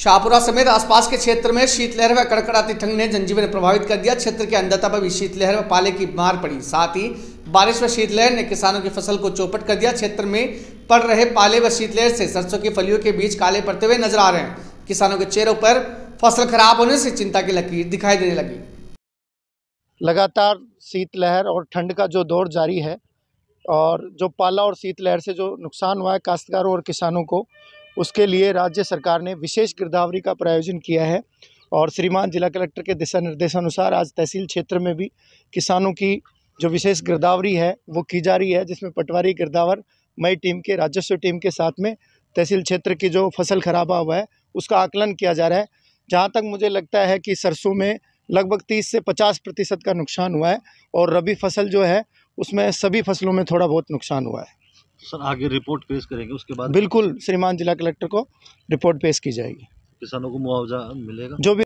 शाहपुरा समेत आसपास के क्षेत्र में शीतलहर व कड़कड़ाती ठंड ने जनजीवन प्रभावित कर दिया क्षेत्र के अंधता पर भी शीतलहर व पाले की मार पड़ी साथ ही बारिश व शीतलहर ने किसानों की फसल को चौपट कर दिया क्षेत्र में पड़ रहे पाले व शीतलहर से सरसों की फलियों के बीच काले पड़ते हुए नजर आ रहे हैं किसानों के चेहरों पर फसल खराब होने से चिंता की लकीर दिखाई देने लगी लगातार शीतलहर और ठंड का जो दौर जारी है और जो पाला और शीतलहर से जो नुकसान हुआ है काश्तकारों और किसानों को उसके लिए राज्य सरकार ने विशेष गिरदावरी का प्रायोजन किया है और श्रीमान जिला कलेक्टर के दिशा निर्देशानुसार आज तहसील क्षेत्र में भी किसानों की जो विशेष गिरदावरी है वो की जा रही है जिसमें पटवारी गिरदावर मई टीम के राजस्व टीम के साथ में तहसील क्षेत्र की जो फसल खराबा हुआ है उसका आकलन किया जा रहा है जहाँ तक मुझे लगता है कि सरसों में लगभग 30 से 50 प्रतिशत का नुकसान हुआ है और रबी फसल जो है उसमें सभी फसलों में थोड़ा बहुत नुकसान हुआ है सर आगे रिपोर्ट पेश करेंगे उसके बाद बिल्कुल श्रीमान जिला कलेक्टर को रिपोर्ट पेश की जाएगी किसानों को मुआवजा मिलेगा जो भी